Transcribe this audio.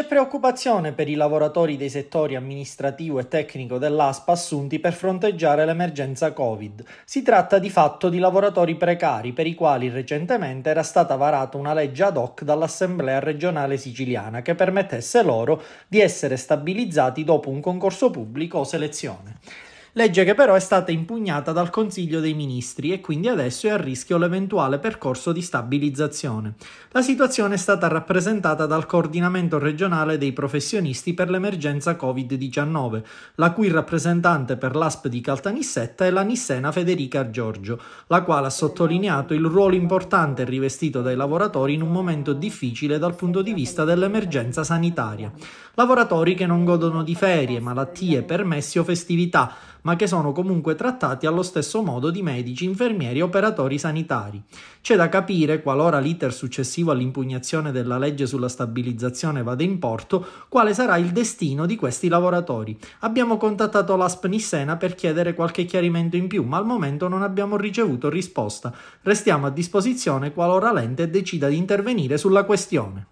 C'è preoccupazione per i lavoratori dei settori amministrativo e tecnico dell'ASPA assunti per fronteggiare l'emergenza Covid. Si tratta di fatto di lavoratori precari per i quali recentemente era stata varata una legge ad hoc dall'Assemblea regionale siciliana che permettesse loro di essere stabilizzati dopo un concorso pubblico o selezione legge che però è stata impugnata dal Consiglio dei Ministri e quindi adesso è a rischio l'eventuale percorso di stabilizzazione. La situazione è stata rappresentata dal coordinamento regionale dei professionisti per l'emergenza Covid-19, la cui rappresentante per l'ASP di Caltanissetta è la Nissena Federica Giorgio, la quale ha sottolineato il ruolo importante rivestito dai lavoratori in un momento difficile dal punto di vista dell'emergenza sanitaria. Lavoratori che non godono di ferie, malattie, permessi o festività, ma che sono comunque trattati allo stesso modo di medici, infermieri e operatori sanitari. C'è da capire, qualora l'iter successivo all'impugnazione della legge sulla stabilizzazione vada in porto, quale sarà il destino di questi lavoratori. Abbiamo contattato l'ASP Nissena per chiedere qualche chiarimento in più, ma al momento non abbiamo ricevuto risposta. Restiamo a disposizione qualora l'ente decida di intervenire sulla questione.